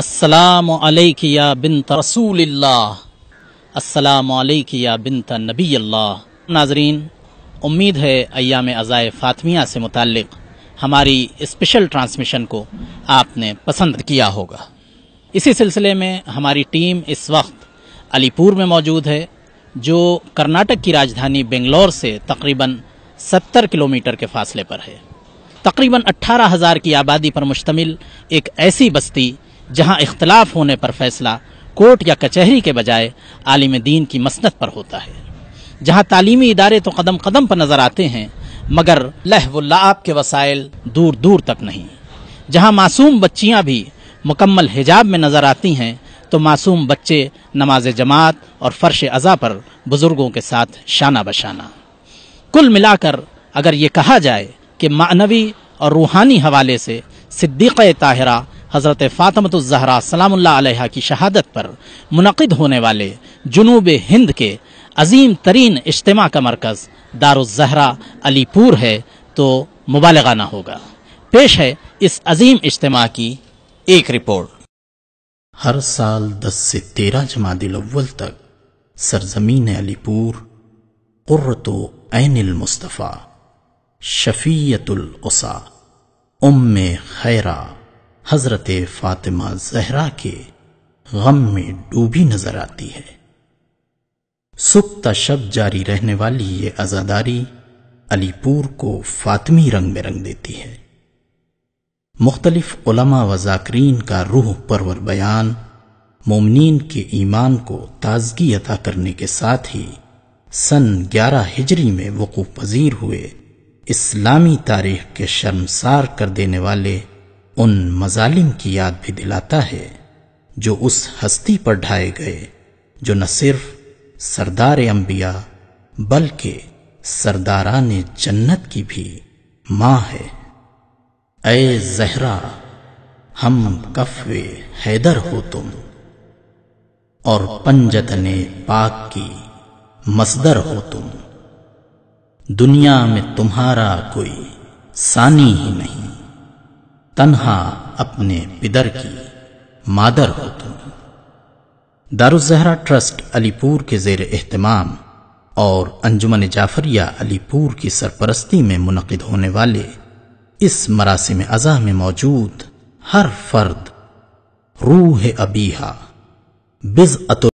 السلام یا بنت رسول اللہ السلام یا بنت نبی اللہ ناظرین امید ہے ایام عزائے فاطمیہ سے متعلق ہماری اسپیشل ٹرانسمیشن کو آپ نے پسند کیا ہوگا اسی سلسلے میں ہماری ٹیم اس وقت علی پور میں موجود ہے جو کرناٹک کی راجدھانی بنگلور سے تقریباً ستر کلومیٹر کے فاصلے پر ہے تقریباً اٹھارہ ہزار کی آبادی پر مشتمل ایک ایسی بستی جہاں اختلاف ہونے پر فیصلہ کورٹ یا کچہری کے بجائے عالم دین کی مسنت پر ہوتا ہے جہاں تعلیمی ادارے تو قدم قدم پر نظر آتے ہیں مگر لہو آپ کے وسائل دور دور تک نہیں جہاں معصوم بچیاں بھی مکمل حجاب میں نظر آتی ہیں تو معصوم بچے نماز جماعت اور فرش ازا پر بزرگوں کے ساتھ شانہ بشانہ کل ملا کر اگر یہ کہا جائے کہ معنوی اور روحانی حوالے سے صدیقہ طاہرہ حضرت فاطمت الزہرا سلام اللہ علیہ کی شہادت پر منعقد ہونے والے جنوب ہند کے عظیم ترین اجتماع کا مرکز دار الزہرا علی پور ہے تو مبالغہ نہ ہوگا پیش ہے اس عظیم اجتماع کی ایک رپورٹ ہر سال دس سے تیرہ جماعت حضرت فاطمہ زہرا کے غم میں ڈوبی نظر آتی ہے سکتا شب جاری رہنے والی یہ ازاداری علی پور کو فاطمی رنگ میں رنگ دیتی ہے مختلف علماء و ذاکرین کا روح پرور بیان مومنین کے ایمان کو تازگی عطا کرنے کے ساتھ ہی سن گیارہ ہجری میں وقوع پذیر ہوئے اسلامی تاریخ کے شرمسار کر دینے والے ان مظالم کی یاد بھی دلاتا ہے جو اس ہستی پر ڈھائے گئے جو نہ صرف سردار انبیاء بلکہ سرداران جنت کی بھی ماں ہے اے زہرا ہم کفو حیدر ہو تم اور پنجت نے پاک کی مصدر ہو تم دنیا میں تمہارا کوئی سانی ہی نہیں تنہا اپنے پدر کی مادر ہو تم الزہرا ٹرسٹ علی پور کے زیر اہتمام اور انجمن جعفریہ علی پور کی سرپرستی میں منعقد ہونے والے اس مراسم اضاء میں موجود ہر فرد روح ابیہ بز